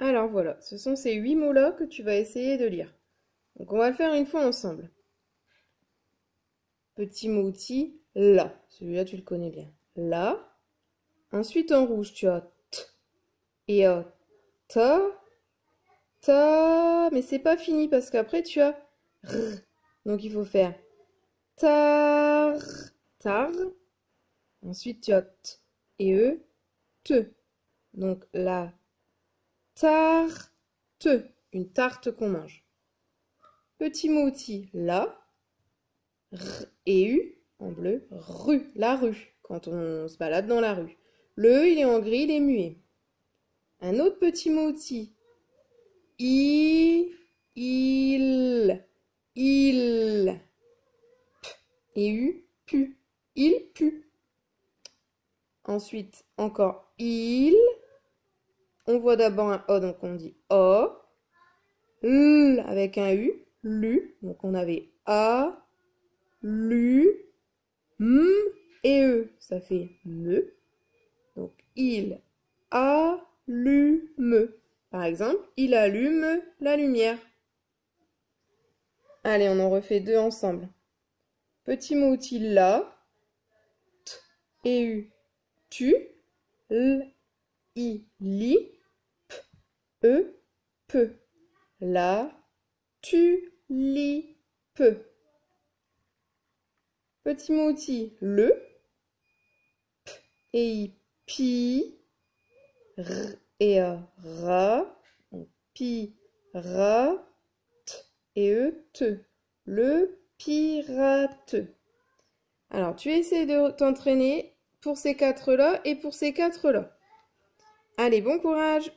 Alors voilà, ce sont ces huit mots-là que tu vas essayer de lire. Donc on va le faire une fois ensemble. Petit mot outil, là. Celui-là, tu le connais bien. Là. Ensuite, en rouge, tu as t et a ta. Ta. Mais c'est pas fini parce qu'après, tu as r. Donc il faut faire tar. Tar. Ensuite, tu as t et e. Te. Donc la tarte, une tarte qu'on mange. Petit mot outil, la, r et u, en bleu, rue, la rue, quand on se balade dans la rue. Le, il est en gris, il est muet. Un autre petit mot outil, i, il, il, p, et u, pu, il pu Ensuite, encore il, on voit d'abord un O, donc on dit O. L avec un U, LU. Donc on avait A, LU, M et E. Ça fait ME. Donc il allume. Par exemple, il allume la lumière. Allez, on en refait deux ensemble. Petit mot outil la, t et u, tu, l i, li, p, e, p. La pe Petit mot le, p et i, pi, r et a, ra, pi, ra, t et e, te. Le pirate. Alors, tu essaies de t'entraîner pour ces quatre-là et pour ces quatre-là. Allez, bon courage